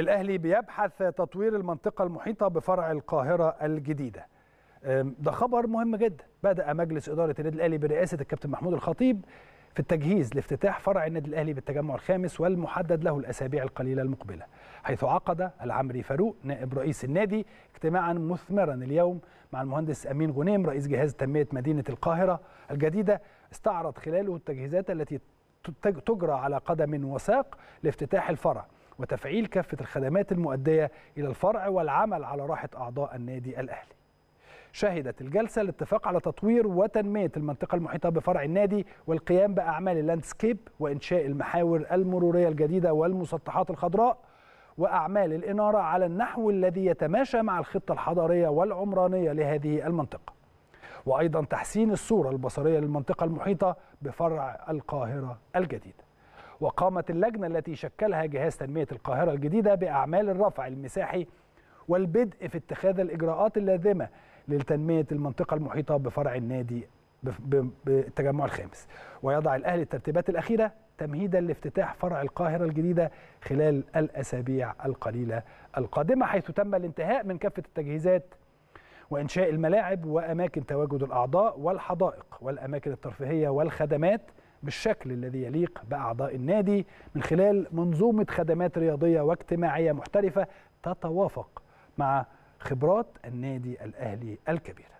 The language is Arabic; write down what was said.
الأهلي بيبحث تطوير المنطقة المحيطة بفرع القاهرة الجديدة ده خبر مهم جدا بدأ مجلس إدارة النادي الأهلي برئاسة الكابتن محمود الخطيب في التجهيز لافتتاح فرع النادي الأهلي بالتجمع الخامس والمحدد له الأسابيع القليلة المقبلة حيث عقد العمري فاروق نائب رئيس النادي اجتماعا مثمرا اليوم مع المهندس أمين غنيم رئيس جهاز تنمية مدينة القاهرة الجديدة استعرض خلاله التجهيزات التي تجرى على قدم وساق لافتتاح الفرع وتفعيل كافة الخدمات المؤدية إلى الفرع والعمل على راحة أعضاء النادي الأهلي شهدت الجلسة الاتفاق على تطوير وتنمية المنطقة المحيطة بفرع النادي والقيام بأعمال اللاندسكيب وإنشاء المحاور المرورية الجديدة والمسطحات الخضراء وأعمال الإنارة على النحو الذي يتماشى مع الخطة الحضارية والعمرانية لهذه المنطقة وأيضا تحسين الصورة البصرية للمنطقة المحيطة بفرع القاهرة الجديدة وقامت اللجنة التي شكلها جهاز تنمية القاهرة الجديدة بأعمال الرفع المساحي والبدء في اتخاذ الإجراءات اللازمة لتنمية المنطقة المحيطة بفرع النادي بالتجمع الخامس ويضع الأهلي الترتيبات الأخيرة تمهيدا لافتتاح فرع القاهرة الجديدة خلال الأسابيع القليلة القادمة حيث تم الانتهاء من كافة التجهيزات وإنشاء الملاعب وأماكن تواجد الأعضاء والحدائق والأماكن الترفيهية والخدمات بالشكل الذي يليق باعضاء النادي من خلال منظومه خدمات رياضيه واجتماعيه محترفه تتوافق مع خبرات النادي الاهلي الكبير